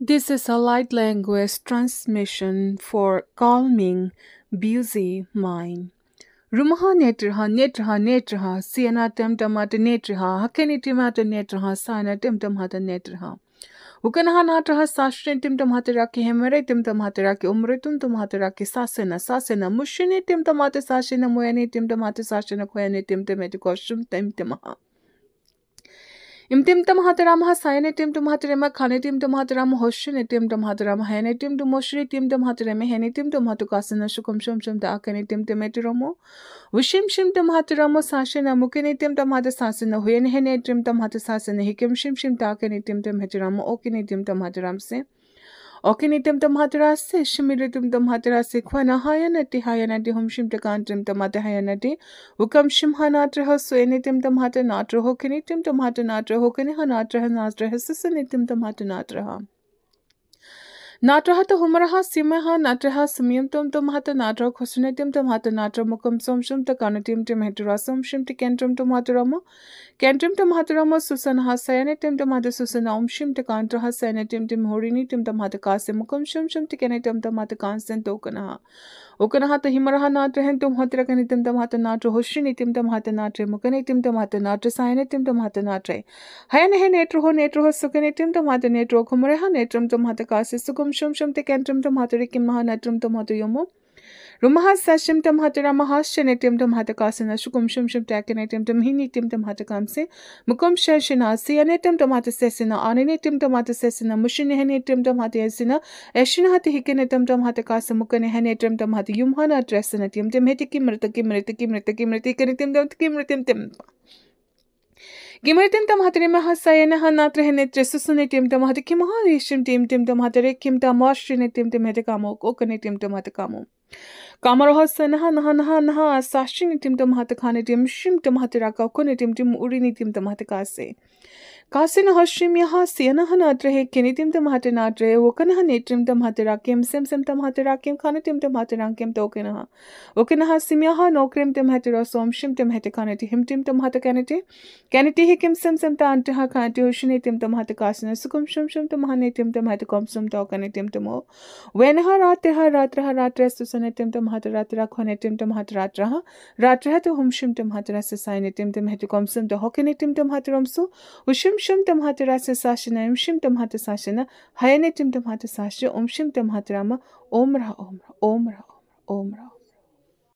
This is a light language transmission for calming busy mind. Rumaha netraha netraha netraha siena temtamata netraha hakeni timata netraha sana temtamata netraha. Ukanaha natraha sashne temtamata raki hemere temtamata raki umritum tumata raki sasena sasena mushine temtamata sashena moyane temtamata sashena koyane temtamata koshum temtamaha. इमतिम तम हतराम Sion Tim तुम हतरेम खाने Tim तुम हतराम होशन Tim तुम हतराम हैने Tim तुम मोशरी Tim तुम हतरेम हैने Tim तुम हतु कासन शुकम शुम शुम दा कने टिम तुम एटरमो विशिम शिम तुम हतरामो साशन मुकने टिम तुम हत सासन हुयन हैने टिम तुम हत सासन हिकम शिम शिम दा कने टिम तुम हेटरामो ओकने टिम तुम हतराम से Okinitim tamhatarase, shimiritum tamhatarase, kwana hayanati hayanati hum shim takantim tamata hayanati, ukam shim hanatraha suenitim tamhata natraho kinitim tamhata natraho kinihanatra hanatraha sisanitim tamhata natraha. नाट्रह तो हुमरह सिमह नाट्रह सुमियम तुम तुम हत नाट्र खुशने तिम तुम हत नाट्र मुकम सोम सुम तो कन तिम तिम हेटर सोम सिम ते कैंट्रम तुम हत रमो कैंट्रम तुम हत रमो सुसन हा सयने तिम तुम हत सुसन ओम सिम ते कान त्रह सयने तिम तिम होरिनी तिम तुम हत का से मुकम सुम सुम ते कैने तिम तुम हत कान तो कना उकन हत हिमर नाट्र हेन तुम हतरक नितिम तम तो हत नाट्र हुश्री नितिम तम तो हत नाट्रे मुख नितिम तम तो हत नाट्र साय नितिम तम हाथ नाट्रे हय नह नेत्रो हो नेत्र हो सुख नितिम तम हत नेत्र हो खुमरे हा नेत्रम तुम हत का सुखम शुम शुम ते कैंत्रम तम हत रिकिम महा नत्रम तुम हत यमु Rumahas sashim tam hatara mahascha netim tam hatakasana shukum shum shum takanetim tam hinitim tam hatakamse mukum shashina sianetim tam hatasesina aninetim tam hatasesina mushinihenetim tam hatesina eshinahati hikenetim tam hatakasa mukanehenetim tam hati yumhana dresanatim tam heti kimrita kimrita kimrita kimrita kinitim tam kimritim tam गिमर्तिम तमहतरे मह सयन नात्र नेत्र सुसुने Tim तमहत किम रेशम टिम टिम तमहतरे किम तमाश्रिने टिम टिम हेते कामो कोकने टिम तमहत कामो कामरोह सनह नह नह नह साश्रिने टिम तमहत खाने टिम शिम तमहत राका कोने टिम टिम उड़िने टिम तमहत कासे कासिन हश्रिम यह सियन नात्र है किने टिम तमहत नात्र वो कनह नेत्रिम तमहत राकिम सेम सेम तमहत राकिम खाने टिम तमहत राकिम तो कनह वो कनह सिम यह नोक्रिम तमहत रसोम शिम तमहत खाने टिम टिम तमहत कहने टिम कहने टिम किम सम सम तान टहा खान तम हत कासन सुकुम शुम शम तम हने तम तम हत कम सम तो कने तिम तमो वेन हा रात हा रात रहा रात रस सुने तम हत रात रा खने तम हत रात्र रहा रात रह तो हम शम तम हत रस साइन तिम तम हत कम सम तो हकने तिम तम हत उ उशम शम तम हत रस साशन एम शम तम हत साशन हयने तिम तम हत साश ओम शम तम हत राम ओम रा ओम रा ओम रा ओम रा